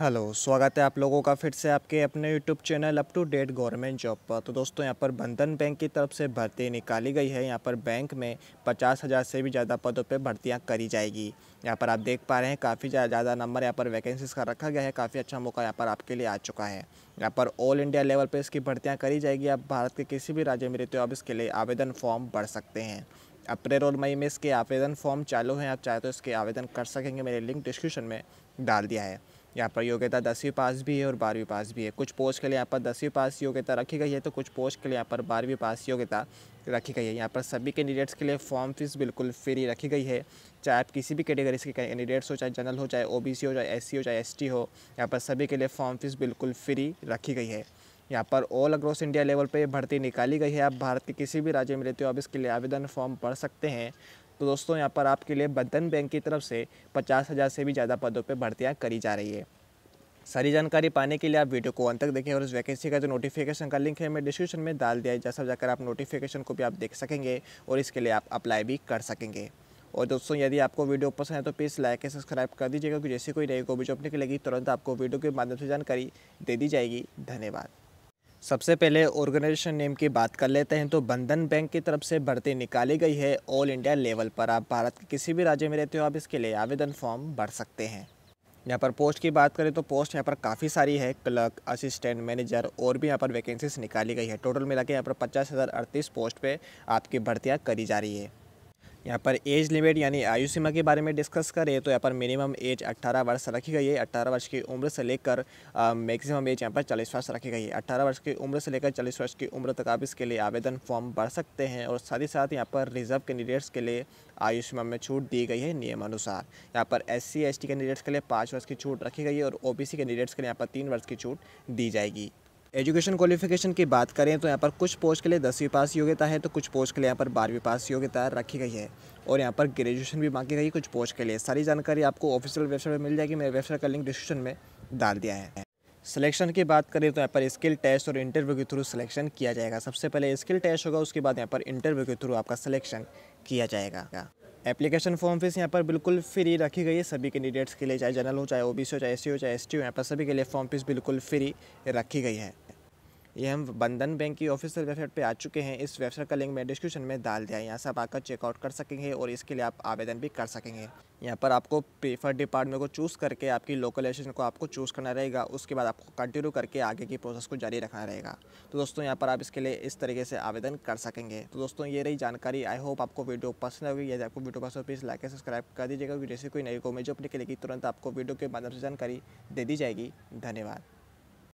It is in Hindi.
हेलो स्वागत है आप लोगों का फिर से आपके अपने YouTube channel up to date government job पर तो दोस्तों यहाँ पर बंधन बैंक की तरफ से भर्ती निकाली गई है यहाँ पर बैंक में पचास हज़ार से भी ज़्यादा पदों पे भर्तियाँ करी जाएगी यहाँ पर आप देख पा रहे हैं काफ़ी ज़्यादा नंबर यहाँ पर वैकेंसीज का रखा गया है काफ़ी अच्छा मौका यहाँ पर आपके लिए आ चुका है यहाँ पर ऑल इंडिया लेवल पर इसकी भर्तियाँ करी जाएगी आप भारत के किसी भी राज्य में रहते हो आप इसके लिए आवेदन फॉर्म भर सकते हैं अप्रैल और मई में इसके आवेदन फॉर्म चालू हैं आप चाहे तो इसके आवेदन कर सकेंगे मेरे लिंक डिस्क्रिप्शन में डाल दिया है यहाँ पर योग्यता दसवीं पास भी है और बारहवीं पास भी है कुछ पोस्ट के लिए यहाँ पर दसवीं पास योग्यता रखी गई है तो कुछ पोस्ट के लिए यहाँ पर बारहवीं पास योग्यता रखी गई है यहाँ पर सभी कैंडिडेट्स के लिए फॉर्म फीस बिल्कुल फ्री रखी गई है चाहे आप किसी भी कैटेगरी के कैंडिडेट्स हो चाहे जनरल हो चाहे ओ हो चाहे एस हो चाहे एस हो यहाँ पर सभी के लिए फॉर्म फीस बिल्कुल फ्री रखी गई है यहाँ पर ऑल अक्रॉस इंडिया लेवल पर भर्ती निकाली गई है आप भारत के किसी भी राज्य में रहते हो आप इसके लिए आवेदन फॉर्म भर सकते हैं तो दोस्तों यहाँ पर आपके लिए बंधन बैंक की तरफ से पचास हज़ार से भी ज़्यादा पदों पर भर्तियाँ करी जा रही है सारी जानकारी पाने के लिए आप वीडियो को अंत तक देखें और इस वैकेंसी का जो नोटिफिकेशन का लिंक है मैं डिस्क्रिप्शन में डाल दिया है जैसा जाकर आप नोटिफिकेशन को भी आप देख सकेंगे और इसके लिए आप अप्लाई भी कर सकेंगे और दोस्तों यदि आपको वीडियो पसंद है तो प्लीज़ लाइक एंड सब्सक्राइब कर दीजिएगा क्योंकि जैसे कोई नई भी जो अपने के लगी तुरंत आपको वीडियो के माध्यम से जानकारी दे दी जाएगी धन्यवाद सबसे पहले ऑर्गेनाइजेशन नेम की बात कर लेते हैं तो बंधन बैंक की तरफ से भर्ती निकाली गई है ऑल इंडिया लेवल पर आप भारत के किसी भी राज्य में रहते हो आप इसके लिए आवेदन फॉर्म भर सकते हैं यहाँ पर पोस्ट की बात करें तो पोस्ट यहाँ पर काफ़ी सारी है क्लर्क असिस्टेंट मैनेजर और भी यहाँ पर वैकेंसीज निकाली गई है टोटल मिला के यहाँ पर पचास हज़ार अड़तीस पोस्ट पर आपकी भर्तियाँ करी जा रही है यहाँ पर एज लिमिट यानी आयु सीमा के बारे में डिस्कस करें तो यहाँ पर मिनिमम एज 18 वर्ष रखी गई है 18 वर्ष की उम्र से लेकर मैक्सिमम एज यहाँ पर 40 वर्ष रखी गई है 18 वर्ष की उम्र से लेकर 40 वर्ष की उम्र तक आप इसके लिए आवेदन फॉर्म भर सकते हैं और साथ ही साथ यहाँ पर रिजर्व कैंडिडेट्स के लिए आयु सीमा में छूट दी गई है नियमानुसार यहाँ पर एस सी कैंडिडेट्स के लिए पाँच वर्ष की छूट रखी गई है और ओ बी कैंडिडेट्स के लिए यहाँ पर तीन वर्ष की छूट दी जाएगी एजुकेशन क्वालिफिकेशन की बात करें तो यहाँ पर कुछ पोस्ट के लिए दसवीं पास योग्यता है तो कुछ पोस्ट के लिए यहाँ पर बारहवीं पास योग्यता रखी गई है और यहाँ पर ग्रेजुएशन भी मांगी गई कुछ पोस्ट के लिए सारी जानकारी आपको ऑफिशियल वेबसाइट पर मिल जाएगी मेरे वेबसाइट का लिंक डिस्क्रिप्शन में डाल दिया है सिलेक्शन की बात करें तो यहाँ पर स्किल टेस्ट और इंटरव्यू के थ्रू सिलेक्शन किया जाएगा सबसे पहले स्किल टेस्ट होगा उसके बाद यहाँ पर इंटरव्यू के थ्रू आपका सिलेक्शन किया जाएगा एप्लीकेशन फॉर्म फीस यहाँ पर बिल्कुल फ्री रखी गई है सभी कैंडिडेट्स के लिए चाहे जनरल हो चाहे ओबीसी हो चाहे एससी हो चाहे एसटी हो यहाँ पर सभी के लिए फॉर्म फीस बिल्कुल फ्री रखी गई है ये हम बंधन बैंक की ऑफिसियल वेबसाइट पे आ चुके हैं इस वेबसाइट का लिंक मैं डिस्क्रिप्शन में डाल दिया है यहाँ से आप आकर चेकआउट कर सकेंगे और इसके लिए आप आवेदन भी कर सकेंगे यहाँ पर आपको पेफर डिपार्टमेंट को चूज़ करके आपकी लोकलाइजेशन को आपको चूज़ करना रहेगा उसके बाद आपको कंटिन्यू करके आगे की प्रोसेस को जारी रखना रहेगा तो दोस्तों यहाँ पर आप इसके लिए इस तरीके से आवेदन कर सकेंगे तो दोस्तों ये रही जानकारी आई होप आपको वीडियो पसंद होगी यदि आपको वीडियो पसंद प्लीज़ लाइक एंड सब्सक्राइब कर दीजिएगा जैसे कोई नई कॉमेज अपने के लिए तुरंत आपको वीडियो के माध्यम से जानकारी दे दी जाएगी धन्यवाद